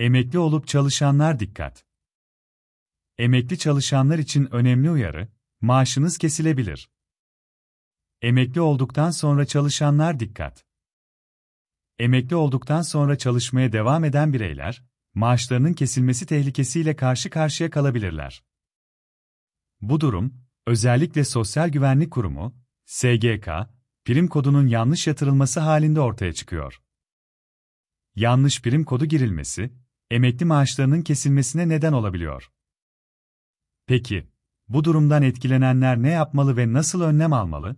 Emekli olup çalışanlar dikkat. Emekli çalışanlar için önemli uyarı, maaşınız kesilebilir. Emekli olduktan sonra çalışanlar dikkat. Emekli olduktan sonra çalışmaya devam eden bireyler, maaşlarının kesilmesi tehlikesiyle karşı karşıya kalabilirler. Bu durum, özellikle Sosyal Güvenlik Kurumu, SGK, prim kodunun yanlış yatırılması halinde ortaya çıkıyor. Yanlış prim kodu girilmesi, emekli maaşlarının kesilmesine neden olabiliyor. Peki, bu durumdan etkilenenler ne yapmalı ve nasıl önlem almalı?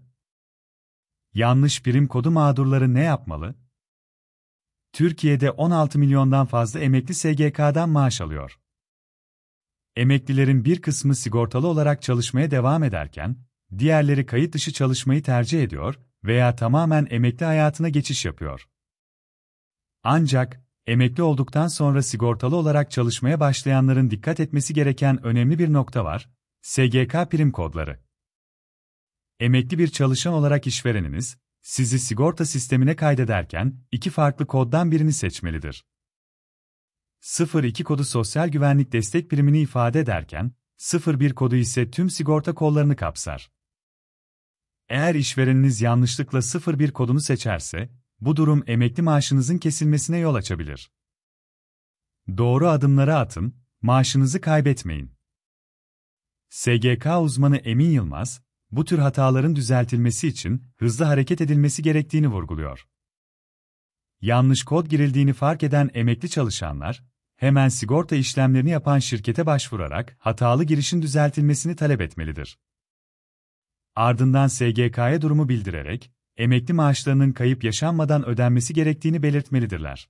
Yanlış prim kodu mağdurları ne yapmalı? Türkiye'de 16 milyondan fazla emekli SGK'dan maaş alıyor. Emeklilerin bir kısmı sigortalı olarak çalışmaya devam ederken, diğerleri kayıt dışı çalışmayı tercih ediyor veya tamamen emekli hayatına geçiş yapıyor. Ancak Emekli olduktan sonra sigortalı olarak çalışmaya başlayanların dikkat etmesi gereken önemli bir nokta var. SGK prim kodları. Emekli bir çalışan olarak işvereniniz sizi sigorta sistemine kaydederken iki farklı koddan birini seçmelidir. 02 kodu sosyal güvenlik destek primini ifade ederken 01 kodu ise tüm sigorta kollarını kapsar. Eğer işvereniniz yanlışlıkla 01 kodunu seçerse, bu durum emekli maaşınızın kesilmesine yol açabilir. Doğru adımları atın, maaşınızı kaybetmeyin. SGK uzmanı Emin Yılmaz, bu tür hataların düzeltilmesi için hızlı hareket edilmesi gerektiğini vurguluyor. Yanlış kod girildiğini fark eden emekli çalışanlar, hemen sigorta işlemlerini yapan şirkete başvurarak hatalı girişin düzeltilmesini talep etmelidir. Ardından SGK'ya durumu bildirerek emekli maaşlarının kayıp yaşanmadan ödenmesi gerektiğini belirtmelidirler.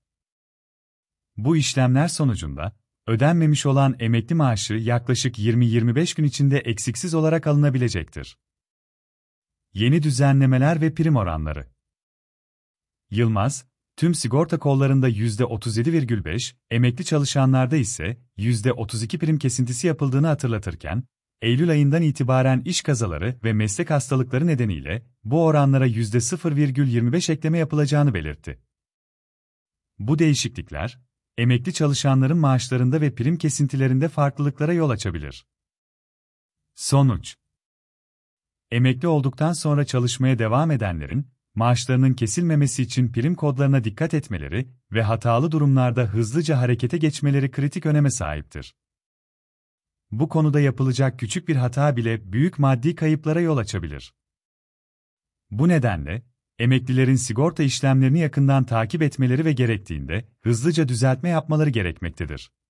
Bu işlemler sonucunda, ödenmemiş olan emekli maaşı yaklaşık 20-25 gün içinde eksiksiz olarak alınabilecektir. Yeni düzenlemeler ve prim oranları Yılmaz, tüm sigorta kollarında %37,5, emekli çalışanlarda ise %32 prim kesintisi yapıldığını hatırlatırken, Eylül ayından itibaren iş kazaları ve meslek hastalıkları nedeniyle bu oranlara %0,25 ekleme yapılacağını belirtti. Bu değişiklikler, emekli çalışanların maaşlarında ve prim kesintilerinde farklılıklara yol açabilir. Sonuç Emekli olduktan sonra çalışmaya devam edenlerin, maaşlarının kesilmemesi için prim kodlarına dikkat etmeleri ve hatalı durumlarda hızlıca harekete geçmeleri kritik öneme sahiptir. Bu konuda yapılacak küçük bir hata bile büyük maddi kayıplara yol açabilir. Bu nedenle, emeklilerin sigorta işlemlerini yakından takip etmeleri ve gerektiğinde hızlıca düzeltme yapmaları gerekmektedir.